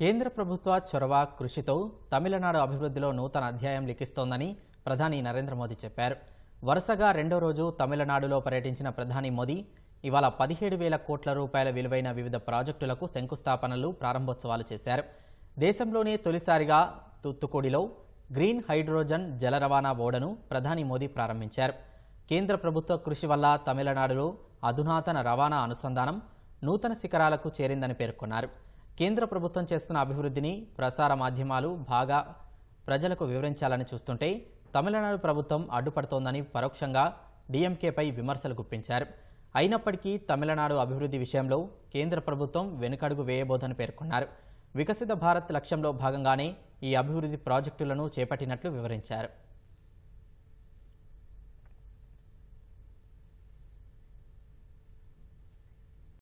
కేంద్ర ప్రభుత్వ చొరవ కృషితో తమిళనాడు అభివృద్ధిలో నూతన అధ్యాయం లిఖిస్తోందని ప్రధాని నరేంద్ర మోదీ చెప్పారు వరుసగా రెండో రోజు తమిళనాడులో పర్యటించిన ప్రధాని మోదీ ఇవాళ పదిహేడు వేల కోట్ల రూపాయల విలువైన వివిధ ప్రాజెక్టులకు శంకుస్థాపనలు ప్రారంభోత్సవాలు చేశారు దేశంలోనే తొలిసారిగా తుత్తుకుడిలో గ్రీన్ హైడ్రోజన్ జల రవాణా ఓడను ప్రధాని మోదీ ప్రారంభించారు కేంద్ర ప్రభుత్వ కృషి వల్ల తమిళనాడులో అధునాతన రవాణా అనుసంధానం నూతన శిఖరాలకు చేరిందని పేర్కొన్నారు కేంద్ర ప్రభుత్వం చేస్తున్న అభివృద్ధిని ప్రసార మాధ్యమాలు బాగా ప్రజలకు వివరించాలని చూస్తుంటే తమిళనాడు ప్రభుత్వం అడ్డుపడుతోందని పరోక్షంగా డిఎంకేపై విమర్శలు గుప్పించారు అయినప్పటికీ తమిళనాడు అభివృద్ధి విషయంలో కేంద్ర ప్రభుత్వం వెనుకడుగు వేయబోదని పేర్కొన్నారు వికసిత భారత్ లక్ష్యంలో భాగంగానే ఈ అభివృద్ధి ప్రాజెక్టులను చేపట్టినట్లు వివరించారు